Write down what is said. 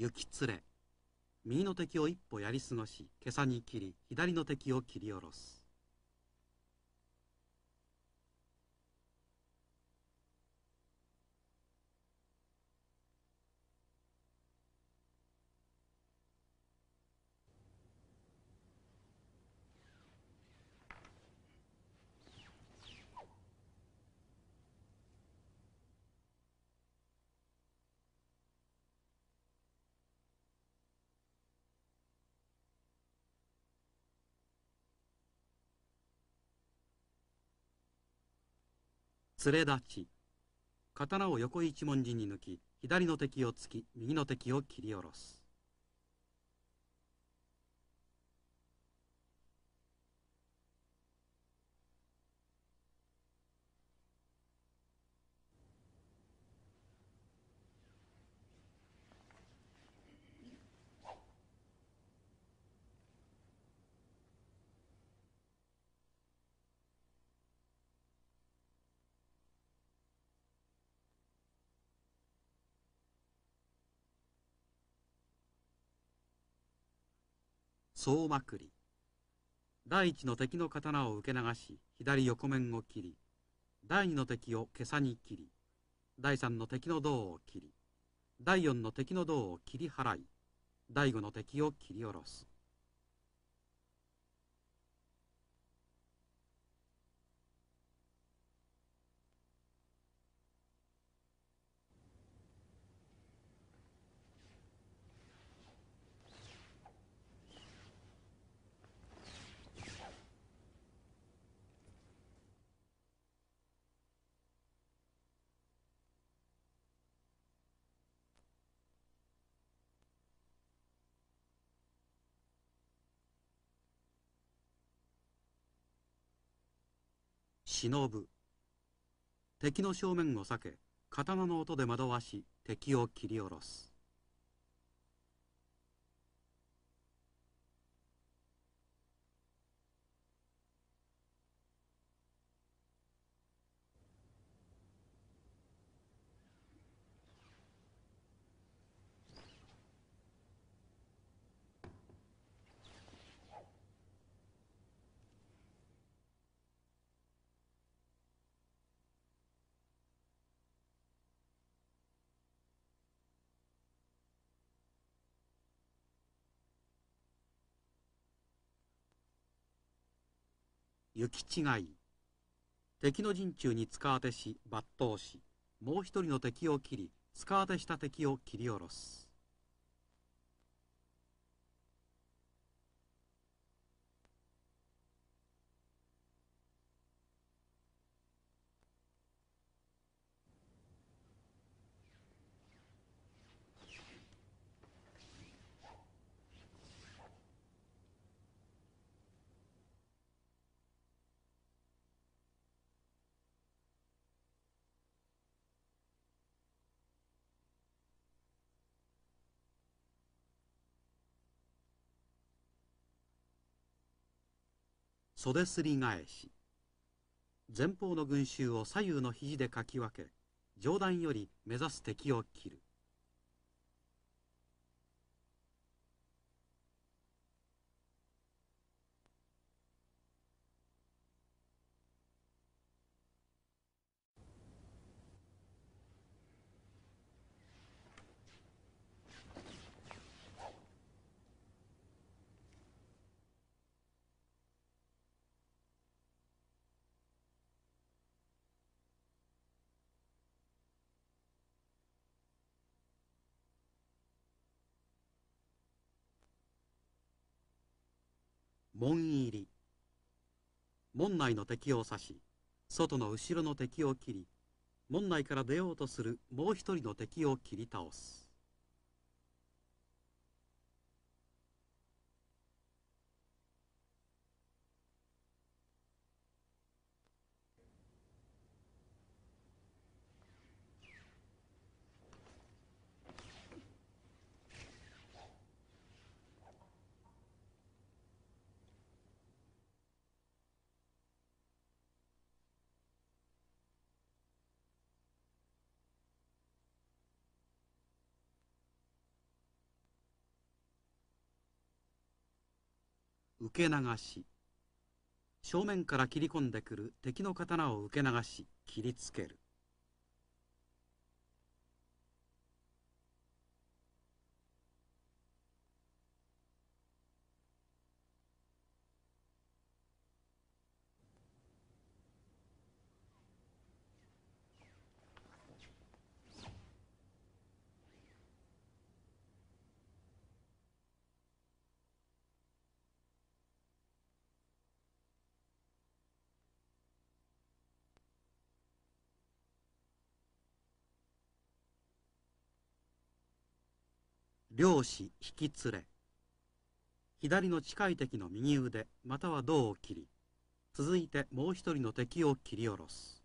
雪連れ右の敵を一歩やり過ごし袈裟に切り左の敵を切り下ろす連れ立ち刀を横一文字に抜き左の敵を突き右の敵を切り下ろす総まくり第一の敵の刀を受け流し左横面を切り第二の敵を袈裟に切り第三の敵の胴を切り第四の敵の胴を切り払い第五の敵を切り下ろす忍ぶ敵の正面を避け刀の音で惑わし敵を切り下ろす行き違い。敵の陣中に使わてし、抜刀し、もう一人の敵を切り、使わてした敵を切り下ろす。袖すり返し前方の群衆を左右の肘でかき分け上段より目指す敵を切る門入り門内の敵を刺し外の後ろの敵を切り門内から出ようとするもう一人の敵を切り倒す受け流し正面から切り込んでくる敵の刀を受け流し切りつける漁師引き連れ左の近い敵の右腕または胴を切り続いてもう一人の敵を切り下ろす